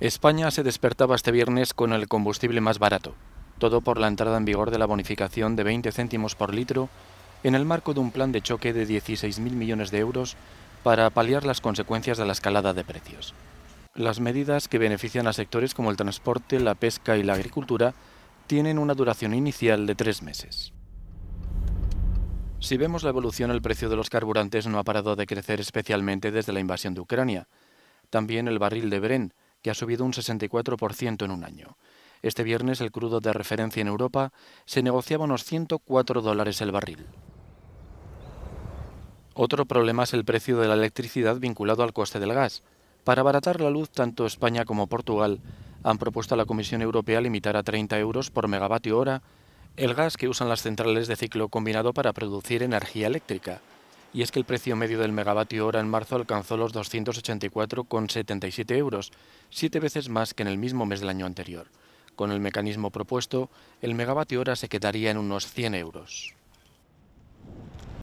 España se despertaba este viernes con el combustible más barato, todo por la entrada en vigor de la bonificación de 20 céntimos por litro en el marco de un plan de choque de 16.000 millones de euros para paliar las consecuencias de la escalada de precios. Las medidas que benefician a sectores como el transporte, la pesca y la agricultura tienen una duración inicial de tres meses. Si vemos la evolución, el precio de los carburantes no ha parado de crecer especialmente desde la invasión de Ucrania. También el barril de Bren, que ha subido un 64% en un año. Este viernes el crudo de referencia en Europa se negociaba unos 104 dólares el barril. Otro problema es el precio de la electricidad vinculado al coste del gas. Para abaratar la luz, tanto España como Portugal han propuesto a la Comisión Europea limitar a 30 euros por megavatio hora el gas que usan las centrales de ciclo combinado para producir energía eléctrica y es que el precio medio del megavatio hora en marzo alcanzó los 284,77 euros, siete veces más que en el mismo mes del año anterior. Con el mecanismo propuesto, el megavatio hora se quedaría en unos 100 euros.